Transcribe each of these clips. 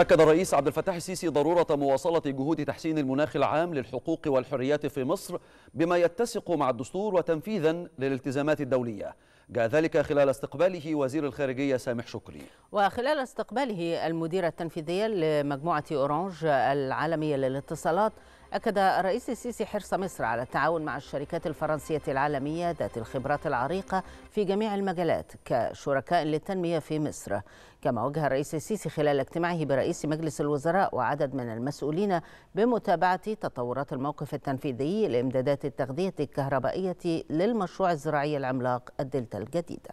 أكد الرئيس عبد الفتاح السيسي ضرورة مواصلة جهود تحسين المناخ العام للحقوق والحريات في مصر بما يتسق مع الدستور وتنفيذا للالتزامات الدولية جاء ذلك خلال استقباله وزير الخارجية سامح شكري وخلال استقباله المديرة التنفيذية لمجموعة أورانج العالمية للاتصالات أكد الرئيس السيسي حرص مصر على التعاون مع الشركات الفرنسية العالمية ذات الخبرات العريقة في جميع المجالات كشركاء للتنمية في مصر كما وجه الرئيس السيسي خلال اجتماعه برئيس مجلس الوزراء وعدد من المسؤولين بمتابعة تطورات الموقف التنفيذي لإمدادات التغذية الكهربائية للمشروع الزراعي العملاق الدلتا الجديدة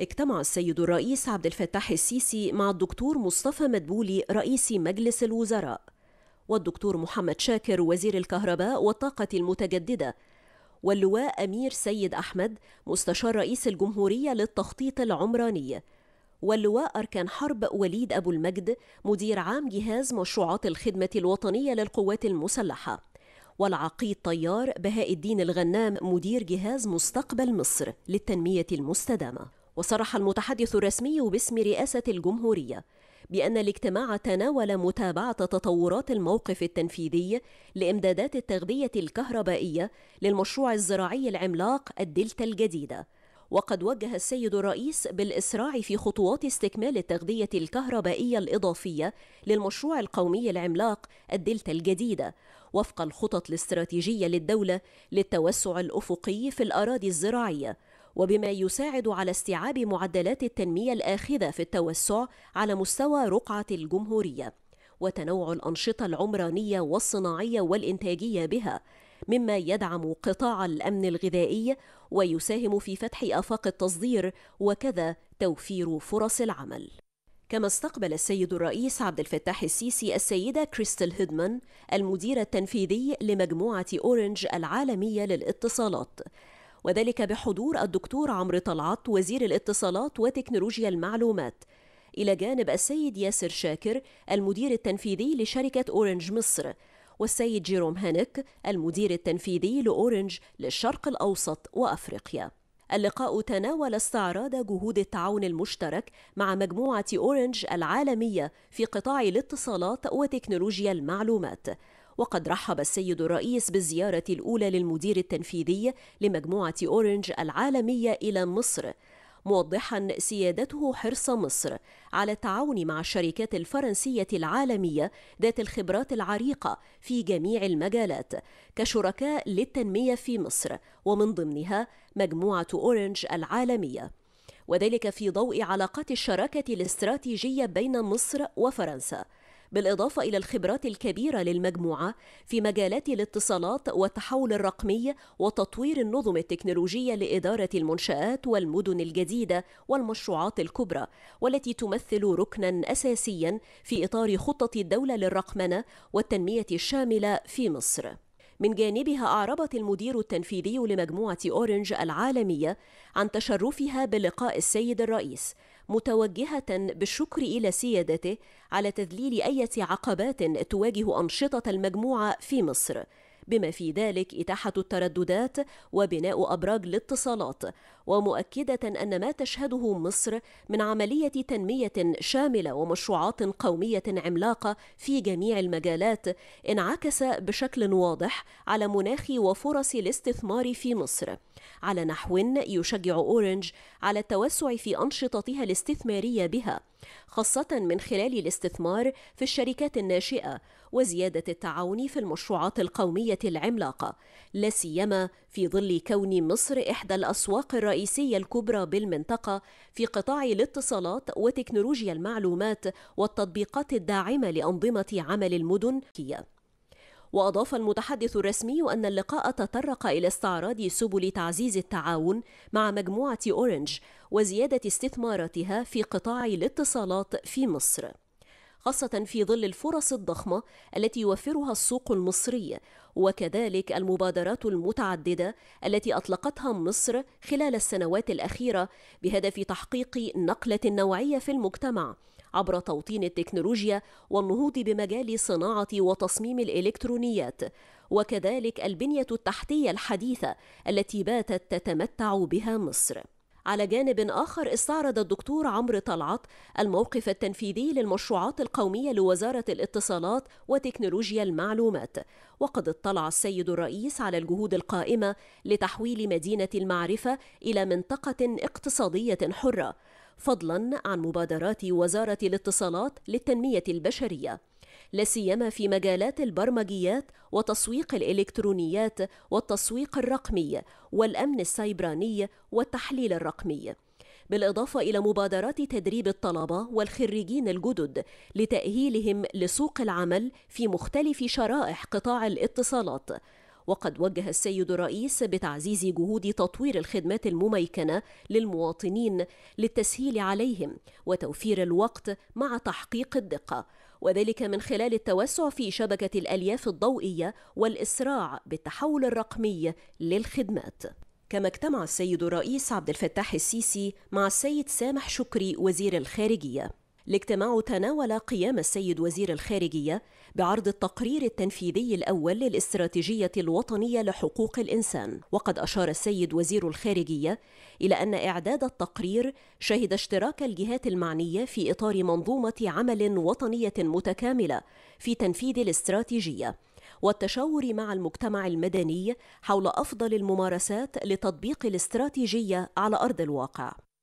اجتمع السيد الرئيس عبد الفتاح السيسي مع الدكتور مصطفى مدبولي رئيس مجلس الوزراء والدكتور محمد شاكر وزير الكهرباء والطاقة المتجددة واللواء أمير سيد أحمد مستشار رئيس الجمهورية للتخطيط العمراني واللواء أركان حرب وليد أبو المجد مدير عام جهاز مشروعات الخدمة الوطنية للقوات المسلحة والعقيد طيار بهاء الدين الغنام مدير جهاز مستقبل مصر للتنمية المستدامة وصرح المتحدث الرسمي باسم رئاسة الجمهورية بأن الاجتماع تناول متابعة تطورات الموقف التنفيذي لإمدادات التغذية الكهربائية للمشروع الزراعي العملاق الدلتا الجديدة وقد وجه السيد الرئيس بالإسراع في خطوات استكمال التغذية الكهربائية الإضافية للمشروع القومي العملاق الدلتا الجديدة وفق الخطط الاستراتيجية للدولة للتوسع الأفقي في الأراضي الزراعية وبما يساعد على استيعاب معدلات التنمية الآخذة في التوسع على مستوى رقعة الجمهورية وتنوع الأنشطة العمرانية والصناعية والإنتاجية بها مما يدعم قطاع الأمن الغذائي ويساهم في فتح آفاق التصدير وكذا توفير فرص العمل كما استقبل السيد الرئيس عبد الفتاح السيسي السيدة كريستال هيدمان المدير التنفيذي لمجموعة أورنج العالمية للاتصالات وذلك بحضور الدكتور عمرو طلعت وزير الاتصالات وتكنولوجيا المعلومات إلى جانب السيد ياسر شاكر المدير التنفيذي لشركة أورنج مصر والسيد جيروم هانك المدير التنفيذي لأورنج للشرق الأوسط وأفريقيا اللقاء تناول استعراض جهود التعاون المشترك مع مجموعة أورنج العالمية في قطاع الاتصالات وتكنولوجيا المعلومات وقد رحب السيد الرئيس بالزيارة الأولى للمدير التنفيذي لمجموعة أورنج العالمية إلى مصر موضحا سيادته حرص مصر على التعاون مع الشركات الفرنسيه العالميه ذات الخبرات العريقه في جميع المجالات كشركاء للتنميه في مصر ومن ضمنها مجموعه اورنج العالميه وذلك في ضوء علاقات الشراكه الاستراتيجيه بين مصر وفرنسا بالإضافة إلى الخبرات الكبيرة للمجموعة في مجالات الاتصالات والتحول الرقمي وتطوير النظم التكنولوجية لإدارة المنشآت والمدن الجديدة والمشروعات الكبرى والتي تمثل ركنا أساسيا في إطار خطة الدولة للرقمنة والتنمية الشاملة في مصر. من جانبها أعربت المدير التنفيذي لمجموعة أورنج العالمية عن تشرفها بلقاء السيد الرئيس متوجهة بالشكر إلى سيادته على تذليل أية عقبات تواجه أنشطة المجموعة في مصر بما في ذلك إتاحة الترددات وبناء أبراج الاتصالات ومؤكدة أن ما تشهده مصر من عملية تنمية شاملة ومشروعات قومية عملاقة في جميع المجالات انعكس بشكل واضح على مناخ وفرص الاستثمار في مصر على نحو يشجع أورنج على التوسع في أنشطتها الاستثمارية بها خاصة من خلال الاستثمار في الشركات الناشئة وزيادة التعاون في المشروعات القومية العملاقة لا سيما في ظل كون مصر إحدى الأسواق الرئيسية الرئيسية الكبرى بالمنطقة في قطاع الاتصالات وتكنولوجيا المعلومات والتطبيقات الداعمة لأنظمة عمل المدن وأضاف المتحدث الرسمي أن اللقاء تطرق إلى استعراض سبل تعزيز التعاون مع مجموعة أورنج وزيادة استثماراتها في قطاع الاتصالات في مصر خاصة في ظل الفرص الضخمة التي يوفرها السوق المصري وكذلك المبادرات المتعددة التي أطلقتها مصر خلال السنوات الأخيرة بهدف تحقيق نقلة نوعية في المجتمع عبر توطين التكنولوجيا والنهوض بمجال صناعة وتصميم الإلكترونيات وكذلك البنية التحتية الحديثة التي باتت تتمتع بها مصر على جانب آخر استعرض الدكتور عمرو طلعت الموقف التنفيذي للمشروعات القومية لوزارة الاتصالات وتكنولوجيا المعلومات وقد اطلع السيد الرئيس على الجهود القائمة لتحويل مدينة المعرفة إلى منطقة اقتصادية حرة فضلا عن مبادرات وزارة الاتصالات للتنمية البشرية لاسيما في مجالات البرمجيات وتسويق الالكترونيات والتسويق الرقمي والامن السيبراني والتحليل الرقمي بالاضافه الى مبادرات تدريب الطلبه والخريجين الجدد لتاهيلهم لسوق العمل في مختلف شرائح قطاع الاتصالات وقد وجه السيد الرئيس بتعزيز جهود تطوير الخدمات المميكنه للمواطنين للتسهيل عليهم وتوفير الوقت مع تحقيق الدقه وذلك من خلال التوسع في شبكة الألياف الضوئية والإسراع بالتحول الرقمي للخدمات كما اجتمع السيد الرئيس عبد الفتاح السيسي مع السيد سامح شكري وزير الخارجية الاجتماع تناول قيام السيد وزير الخارجية بعرض التقرير التنفيذي الأول للاستراتيجية الوطنية لحقوق الإنسان وقد أشار السيد وزير الخارجية إلى أن إعداد التقرير شهد اشتراك الجهات المعنية في إطار منظومة عمل وطنية متكاملة في تنفيذ الاستراتيجية والتشاور مع المجتمع المدني حول أفضل الممارسات لتطبيق الاستراتيجية على أرض الواقع